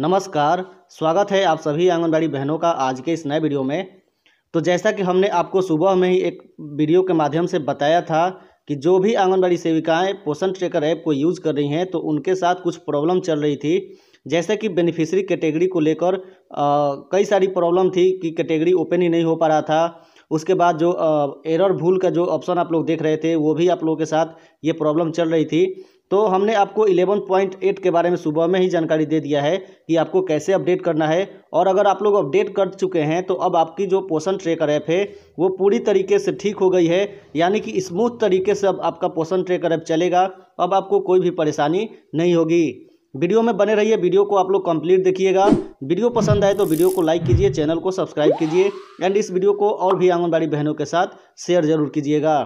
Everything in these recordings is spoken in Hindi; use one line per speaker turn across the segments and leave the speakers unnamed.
नमस्कार स्वागत है आप सभी आंगनबाड़ी बहनों का आज के इस नए वीडियो में तो जैसा कि हमने आपको सुबह में ही एक वीडियो के माध्यम से बताया था कि जो भी आंगनबाड़ी सेविकाएं पोषण ट्रेकर ऐप को यूज़ कर रही हैं तो उनके साथ कुछ प्रॉब्लम चल रही थी जैसे कि बेनिफिशरी कैटेगरी को लेकर कई सारी प्रॉब्लम थी कि कैटेगरी ओपन ही नहीं हो पा रहा था उसके बाद जो एरर भूल का जो ऑप्शन आप लोग देख रहे थे वो भी आप लोगों के साथ ये प्रॉब्लम चल रही थी तो हमने आपको 11.8 के बारे में सुबह में ही जानकारी दे दिया है कि आपको कैसे अपडेट करना है और अगर आप लोग अपडेट कर चुके हैं तो अब आपकी जो पोषण ट्रेकर ऐप है वो पूरी तरीके से ठीक हो गई है यानी कि स्मूथ तरीके से अब आपका पोषण ट्रेकर ऐप चलेगा अब आपको कोई भी परेशानी नहीं होगी वीडियो में बने रहिए वीडियो को आप लोग कंप्लीट देखिएगा वीडियो पसंद आए तो वीडियो को लाइक कीजिए चैनल को सब्सक्राइब कीजिए एंड इस वीडियो को और भी आंगनबाड़ी बहनों के साथ शेयर जरूर कीजिएगा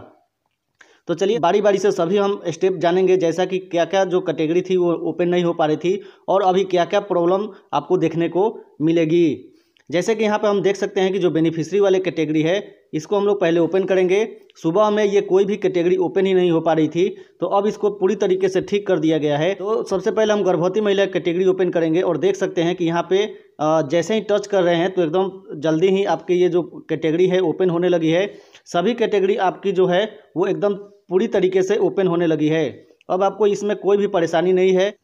तो चलिए बारी बारी से सभी हम स्टेप जानेंगे जैसा कि क्या क्या जो कैटेगरी थी वो ओपन नहीं हो पा रही थी और अभी क्या क्या प्रॉब्लम आपको देखने को मिलेगी जैसे कि यहाँ पर हम देख सकते हैं कि जो बेनिफिशरी वाले कैटेगरी है इसको हम लोग पहले ओपन करेंगे सुबह में ये कोई भी कैटेगरी ओपन ही नहीं हो पा रही थी तो अब इसको पूरी तरीके से ठीक कर दिया गया है तो सबसे पहले हम गर्भवती महिला कैटेगरी ओपन करेंगे और देख सकते हैं कि यहाँ पे जैसे ही टच कर रहे हैं तो एकदम जल्दी ही आपकी ये जो कैटेगरी है ओपन होने लगी है सभी कैटेगरी आपकी जो है वो एकदम पूरी तरीके से ओपन होने लगी है अब आपको इसमें कोई भी परेशानी नहीं है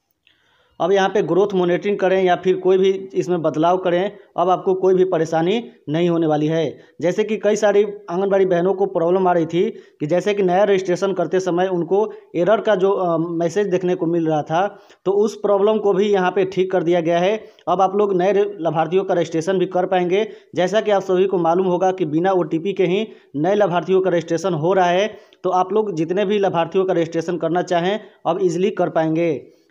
अब यहाँ पे ग्रोथ मोनिटरिंग करें या फिर कोई भी इसमें बदलाव करें अब आपको कोई भी परेशानी नहीं होने वाली है जैसे कि कई सारी आंगनबाड़ी बहनों को प्रॉब्लम आ रही थी कि जैसे कि नया रजिस्ट्रेशन करते समय उनको एरर का जो मैसेज देखने को मिल रहा था तो उस प्रॉब्लम को भी यहाँ पर ठीक कर दिया गया है अब आप लोग नए लाभार्थियों का रजिस्ट्रेशन भी कर पाएंगे जैसा कि आप सभी को मालूम होगा कि बिना ओ के ही नए लाभार्थियों का रजिस्ट्रेशन हो रहा है तो आप लोग जितने भी लाभार्थियों का रजिस्ट्रेशन करना चाहें अब इजिली कर पाएंगे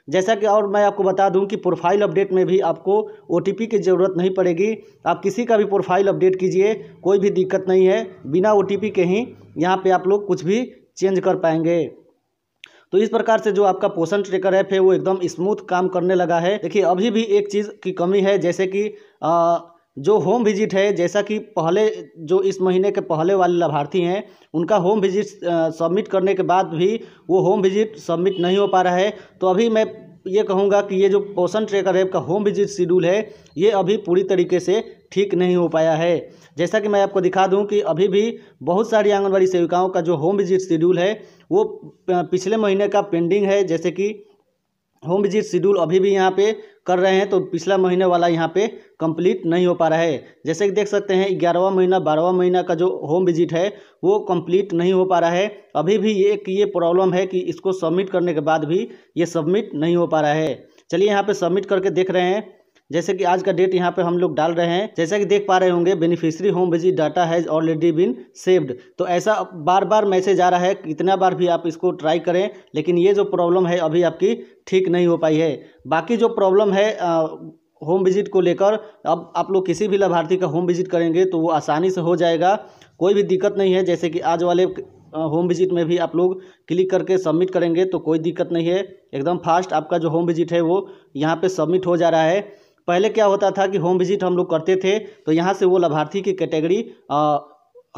जैसा कि और मैं आपको बता दूं कि प्रोफाइल अपडेट में भी आपको ओ की ज़रूरत नहीं पड़ेगी आप किसी का भी प्रोफाइल अपडेट कीजिए कोई भी दिक्कत नहीं है बिना ओ के ही यहाँ पर आप लोग कुछ भी चेंज कर पाएंगे तो इस प्रकार से जो आपका पोषण ट्रेकर ऐप है वो एकदम स्मूथ काम करने लगा है देखिए अभी भी एक चीज़ की कमी है जैसे कि आ, जो होम विजिट है जैसा कि पहले जो इस महीने के पहले वाले लाभार्थी हैं उनका होम विजिट सबमिट करने के बाद भी वो होम विजिट सबमिट नहीं हो पा रहा है तो अभी मैं ये कहूँगा कि ये जो पोषण ट्रेकर ऐप का होम विजिट शेड्यूल है ये अभी पूरी तरीके से ठीक नहीं हो पाया है जैसा कि मैं आपको दिखा दूं कि अभी भी बहुत सारी आंगनबाड़ी सेविकाओं का जो होम विजिट शेड्यूल है वो पिछले महीने का पेंडिंग है जैसे कि होम विजिट शेड्यूल अभी भी यहाँ पे कर रहे हैं तो पिछला महीने वाला यहाँ पे कंप्लीट नहीं हो पा रहा है जैसे कि देख सकते हैं ग्यारहवा महीना बारहवा महीना का जो होम विजिट है वो कंप्लीट नहीं हो पा रहा है अभी भी ये एक ये प्रॉब्लम है कि इसको सबमिट करने के बाद भी ये सबमिट नहीं हो पा रहा है चलिए यहाँ पे सबमिट करके देख रहे हैं जैसे कि आज का डेट यहाँ पे हम लोग डाल रहे हैं जैसा कि देख पा रहे होंगे beneficiary home visit data has already been saved तो ऐसा बार बार मैसेज आ रहा है कितना बार भी आप इसको ट्राई करें लेकिन ये जो प्रॉब्लम है अभी आपकी ठीक नहीं हो पाई है बाकी जो प्रॉब्लम है आ, होम विजिट को लेकर अब आप लोग किसी भी लाभार्थी का होम विजिट करेंगे तो वो आसानी से हो जाएगा कोई भी दिक्कत नहीं है जैसे कि आज वाले होम विजिट में भी आप लोग क्लिक करके सबमिट करेंगे तो कोई दिक्कत नहीं है एकदम फास्ट आपका जो होम विजिट है वो यहाँ पे सबमिट हो जा रहा है पहले क्या होता था कि होम विजिट हम लोग करते थे तो यहाँ से वो लाभार्थी की कैटेगरी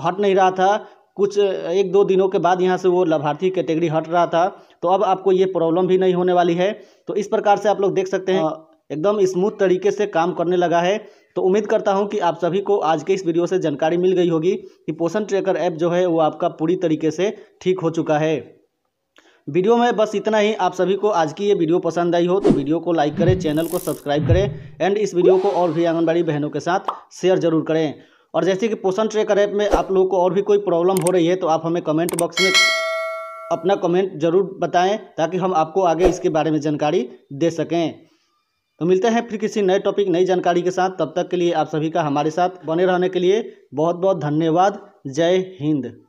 हट नहीं रहा था कुछ एक दो दिनों के बाद यहाँ से वो लाभार्थी कैटेगरी हट रहा था तो अब आपको ये प्रॉब्लम भी नहीं होने वाली है तो इस प्रकार से आप लोग देख सकते हैं एकदम स्मूथ तरीके से काम करने लगा है तो उम्मीद करता हूं कि आप सभी को आज के इस वीडियो से जानकारी मिल गई होगी कि पोषण ट्रैकर ऐप जो है वो आपका पूरी तरीके से ठीक हो चुका है वीडियो में बस इतना ही आप सभी को आज की ये वीडियो पसंद आई हो तो वीडियो को लाइक करें चैनल को सब्सक्राइब करें एंड इस वीडियो को और भी आंगनबाड़ी बहनों के साथ शेयर जरूर करें और जैसे कि पोषण ट्रेकर ऐप में आप लोगों को और भी कोई प्रॉब्लम हो रही है तो आप हमें कमेंट बॉक्स में अपना कमेंट जरूर बताएं ताकि हम आपको आगे इसके बारे में जानकारी दे सकें तो मिलते हैं फिर किसी नए टॉपिक नई जानकारी के साथ तब तक के लिए आप सभी का हमारे साथ बने रहने के लिए बहुत बहुत धन्यवाद जय हिंद